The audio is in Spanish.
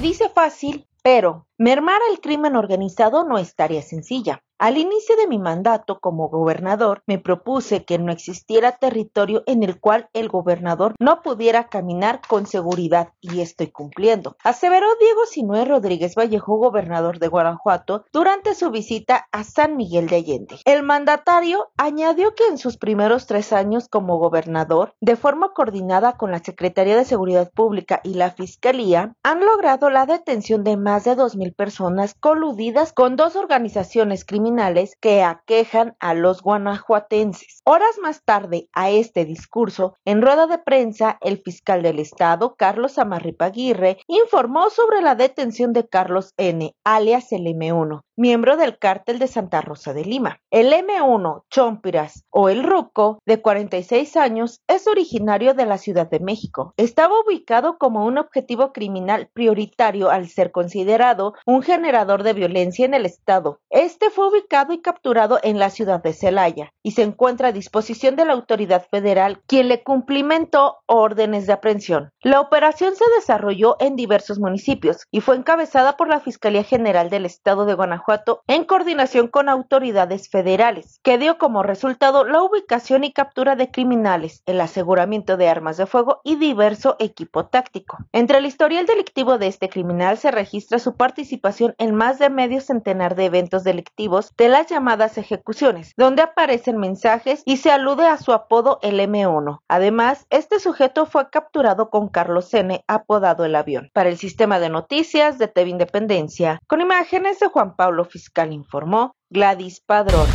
dice fácil pero mermar el crimen organizado no es tarea sencilla. Al inicio de mi mandato como gobernador, me propuse que no existiera territorio en el cual el gobernador no pudiera caminar con seguridad y estoy cumpliendo, aseveró Diego Sinué Rodríguez Vallejo, gobernador de Guanajuato, durante su visita a San Miguel de Allende. El mandatario añadió que en sus primeros tres años como gobernador, de forma coordinada con la Secretaría de Seguridad Pública y la Fiscalía, han logrado la detención de más más de 2.000 personas coludidas con dos organizaciones criminales que aquejan a los guanajuatenses. Horas más tarde a este discurso, en rueda de prensa, el fiscal del Estado, Carlos Amarripa Aguirre, informó sobre la detención de Carlos N., alias el M1, miembro del cártel de Santa Rosa de Lima. El M1, Chompiras o el Ruco, de 46 años, es originario de la Ciudad de México. Estaba ubicado como un objetivo criminal prioritario al ser considerado considerado un generador de violencia en el estado. Este fue ubicado y capturado en la ciudad de Celaya y se encuentra a disposición de la autoridad federal, quien le cumplimentó órdenes de aprehensión. La operación se desarrolló en diversos municipios y fue encabezada por la Fiscalía General del Estado de Guanajuato en coordinación con autoridades federales, que dio como resultado la ubicación y captura de criminales, el aseguramiento de armas de fuego y diverso equipo táctico. Entre el historial delictivo de este criminal se registra su participación en más de medio centenar de eventos delictivos de las llamadas ejecuciones, donde aparece mensajes y se alude a su apodo el M1. Además, este sujeto fue capturado con Carlos N, apodado el avión. Para el sistema de noticias de TV Independencia, con imágenes de Juan Pablo Fiscal informó Gladys Padrón.